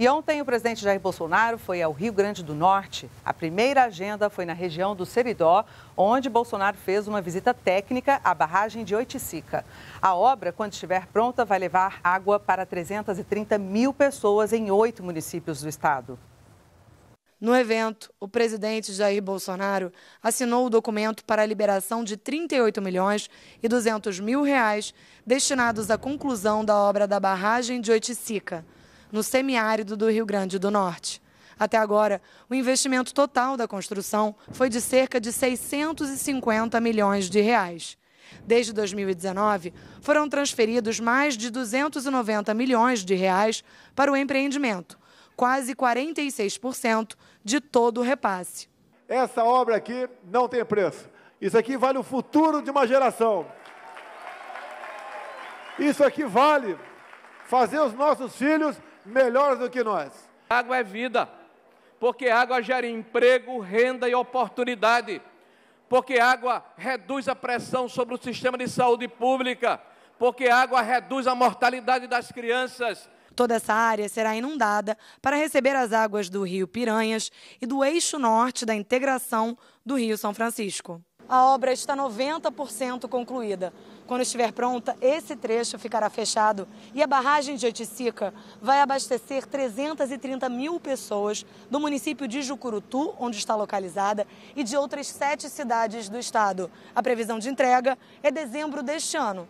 E ontem o presidente Jair Bolsonaro foi ao Rio Grande do Norte. A primeira agenda foi na região do Seridó, onde Bolsonaro fez uma visita técnica à barragem de Oiticica. A obra, quando estiver pronta, vai levar água para 330 mil pessoas em oito municípios do estado. No evento, o presidente Jair Bolsonaro assinou o documento para a liberação de 38 milhões e 200 mil reais destinados à conclusão da obra da barragem de Oiticica no semiárido do Rio Grande do Norte. Até agora, o investimento total da construção foi de cerca de 650 milhões de reais. Desde 2019, foram transferidos mais de 290 milhões de reais para o empreendimento, quase 46% de todo o repasse. Essa obra aqui não tem preço. Isso aqui vale o futuro de uma geração. Isso aqui vale fazer os nossos filhos Melhor do que nós. Água é vida, porque água gera emprego, renda e oportunidade, porque água reduz a pressão sobre o sistema de saúde pública, porque água reduz a mortalidade das crianças. Toda essa área será inundada para receber as águas do Rio Piranhas e do eixo norte da integração do Rio São Francisco a obra está 90% concluída. Quando estiver pronta, esse trecho ficará fechado e a barragem de Oiticica vai abastecer 330 mil pessoas do município de Jucurutu, onde está localizada, e de outras sete cidades do estado. A previsão de entrega é dezembro deste ano.